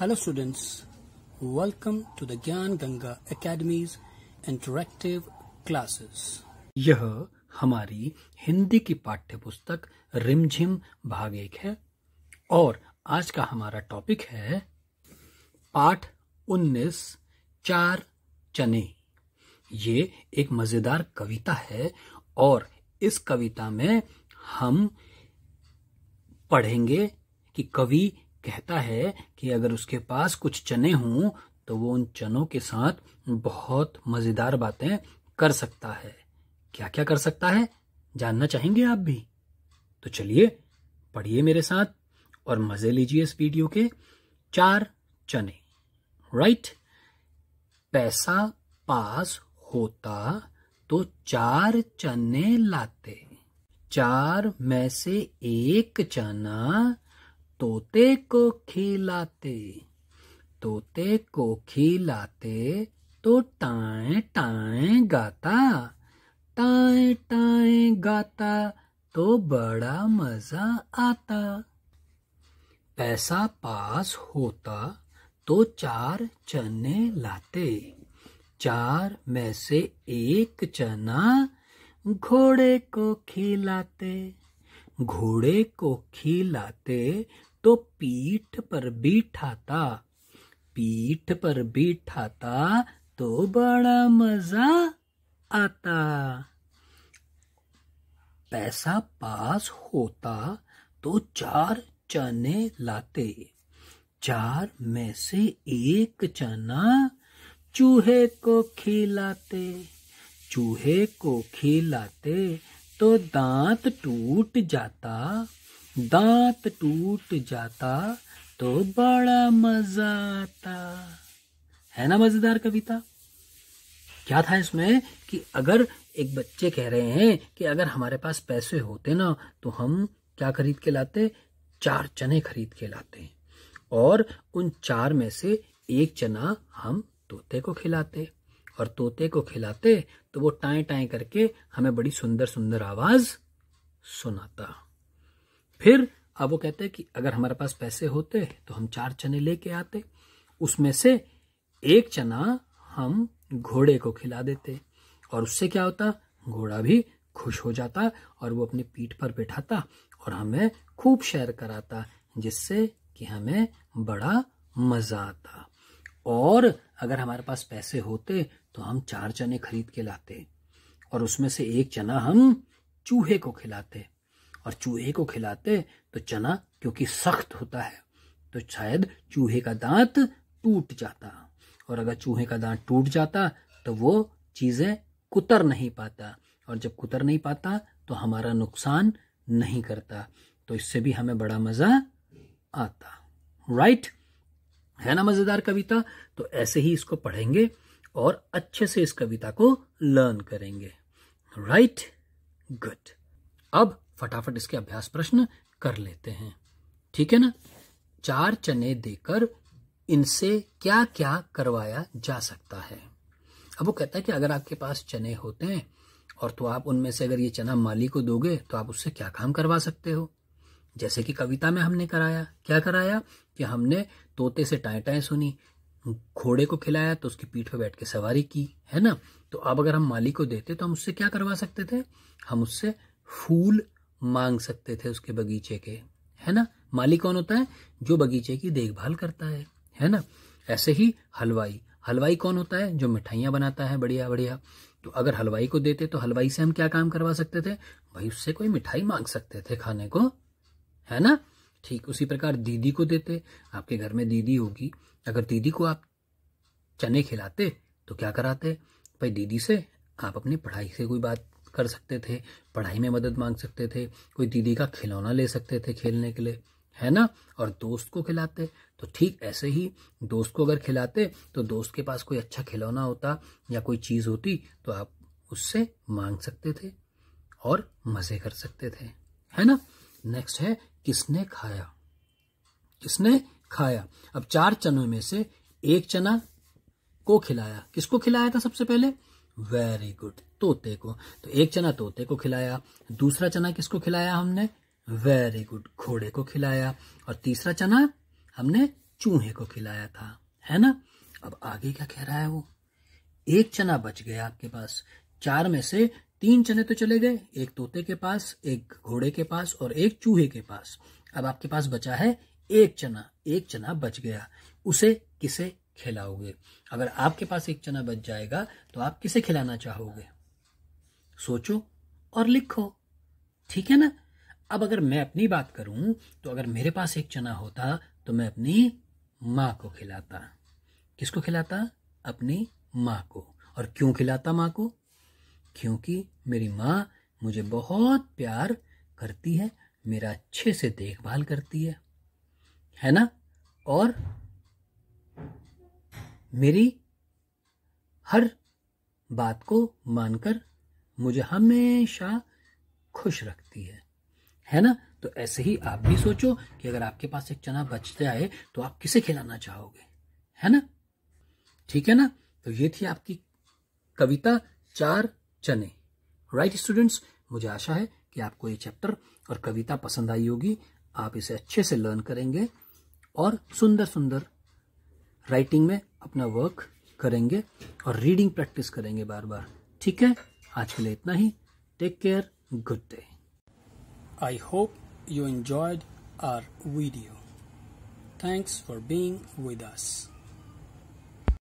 hello students welcome to the Gyan Ganga academies interactive classes यह हमारी हिंदी की पाठ्य पुस्तक रिमझिम भाग एक है और आज का हमारा टॉपिक है पाठ 19 चार चने ये एक मजेदार कविता है और इस कविता में हम पढ़ेंगे कि कवि कहता है कि अगर उसके पास कुछ चने हों तो वो उन चनों के साथ बहुत मज़ेदार बातें कर सकता है क्या क्या कर सकता है जानना चाहेंगे आप भी तो चलिए पढ़िए मेरे साथ और मज़े लीजिए इस वीडियो के चार चने राइट पैसा पास होता तो चार चने लाते चार में से एक चना तोते को खिलाते तोते को खिलाते तो टाए टाए गाता टाए टाए गाता तो बड़ा मजा आता पैसा पास होता तो चार चने लाते चार में से एक चना घोड़े को खिलाते घोड़े को खिलाते तो पीठ पर था पीठ पर था तो बड़ा मजा आता पैसा पास होता तो चार चने लाते चार में से एक चना चूहे को खिलाते चूहे को खिलाते तो दांत टूट जाता दांत टूट जाता तो बड़ा मजा आता है ना मजेदार कविता क्या था इसमें कि अगर एक बच्चे कह रहे हैं कि अगर हमारे पास पैसे होते ना तो हम क्या खरीद के लाते चार चने खरीद के लाते और उन चार में से एक चना हम तोते को खिलाते और तोते को खिलाते तो वो टाए टाए करके हमें बड़ी सुंदर सुंदर आवाज सुनाता फिर अब वो कहते हैं कि अगर हमारे पास पैसे होते तो हम चार चने लेके आते उसमें से एक चना हम घोड़े को खिला देते और उससे क्या होता घोड़ा भी खुश हो जाता और वो अपनी पीठ पर बैठाता और हमें खूब शेयर कराता जिससे कि हमें बड़ा मजा आता और अगर हमारे पास पैसे होते तो हम चार चने खरीद के लाते और उसमें से एक चना हम चूहे को खिलाते और चूहे को खिलाते तो चना क्योंकि सख्त होता है तो शायद चूहे का दांत टूट जाता और अगर चूहे का दांत टूट जाता तो वो चीज़ें कुतर नहीं पाता और जब कुतर नहीं पाता तो हमारा नुकसान नहीं करता तो इससे भी हमें बड़ा मज़ा आता राइट है ना मज़ेदार कविता तो ऐसे ही इसको पढ़ेंगे और अच्छे से इस कविता को लर्न करेंगे राइट गुड अब फटाफट इसके अभ्यास प्रश्न कर लेते हैं ठीक है ना चार चने देकर इनसे क्या क्या करवाया जा सकता है अब वो कहता है कि अगर आपके पास चने होते हैं और तो आप उनमें से अगर ये चना माली को दोगे तो आप उससे क्या काम करवा सकते हो जैसे कि कविता में हमने कराया क्या कराया कि हमने तोते से टाए टाए सुनी घोड़े को खिलाया तो उसकी पीठ पर बैठ के सवारी की है ना तो अब अगर हम माली को देते तो हम उससे क्या करवा सकते थे हम उससे फूल मांग सकते थे उसके बगीचे के है ना मालिक कौन होता है जो बगीचे की देखभाल करता है है ना ऐसे ही हलवाई हलवाई कौन होता है जो मिठाइयाँ बनाता है बढ़िया बढ़िया तो अगर हलवाई को देते तो हलवाई से हम क्या काम करवा सकते थे भाई उससे कोई मिठाई मांग सकते थे खाने को है ना ठीक उसी प्रकार दीदी को देते आपके घर में दीदी होगी अगर दीदी को आप चने खिलाते तो क्या कराते भाई दीदी से आप अपनी पढ़ाई से कोई बात कर सकते थे पढ़ाई में मदद मांग सकते थे कोई दीदी का खिलौना ले सकते थे खेलने के लिए है ना और दोस्त को खिलाते तो ठीक ऐसे ही दोस्त को अगर खिलाते तो दोस्त के पास कोई अच्छा खिलौना होता या कोई चीज़ होती तो आप उससे मांग सकते थे और मज़े कर सकते थे है ना नेक्स्ट है किसने खाया किसने खाया अब चार चनों में से एक चना को खिलाया किसको खिलाया था सबसे पहले वेरी गुड तोते को तो एक चना तोते को खिलाया दूसरा चना किसको खिलाया हमने वेरी गुड घोड़े को खिलाया और तीसरा चना हमने चूहे को खिलाया था है ना अब आगे क्या कह रहा है वो एक चना बच गया आपके पास चार में से तीन चने तो चले गए एक तोते के पास एक घोड़े के पास और एक चूहे के पास अब आपके पास बचा है एक चना एक चना बच गया उसे किसे खिलाओगे अगर आपके पास एक चना बच जाएगा तो आप किसे खिलाना चाहोगे सोचो और लिखो ठीक है ना अब अगर मैं अपनी बात करूं तो अगर मेरे पास एक चना होता तो मैं अपनी माँ को खिलाता किसको खिलाता अपनी माँ को और क्यों खिलाता माँ को क्योंकि मेरी माँ मुझे बहुत प्यार करती है मेरा अच्छे से देखभाल करती है है ना और मेरी हर बात को मानकर मुझे हमेशा खुश रखती है है ना तो ऐसे ही आप भी सोचो कि अगर आपके पास एक चना बच जाए तो आप किसे खिलाना चाहोगे है ना ठीक है ना तो ये थी आपकी कविता चार चने राइट स्टूडेंट्स मुझे आशा है कि आपको ये चैप्टर और कविता पसंद आई होगी आप इसे अच्छे से लर्न करेंगे और सुंदर सुंदर राइटिंग में अपना वर्क करेंगे और रीडिंग प्रैक्टिस करेंगे बार बार ठीक है आज के लिए इतना ही take care good day I hope you enjoyed our video thanks for being with us